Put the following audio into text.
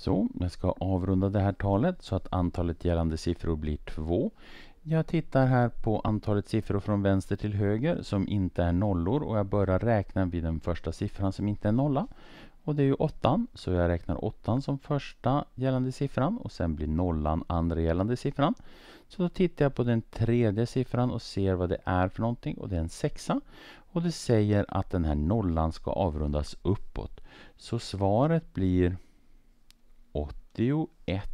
Så, jag ska avrunda det här talet så att antalet gällande siffror blir 2. Jag tittar här på antalet siffror från vänster till höger som inte är nollor och jag börjar räkna vid den första siffran som inte är nolla. Och det är ju åttan, så jag räknar åttan som första gällande siffran och sen blir nollan andra gällande siffran. Så då tittar jag på den tredje siffran och ser vad det är för någonting och det är en sexa. Och det säger att den här nollan ska avrundas uppåt. Så svaret blir deu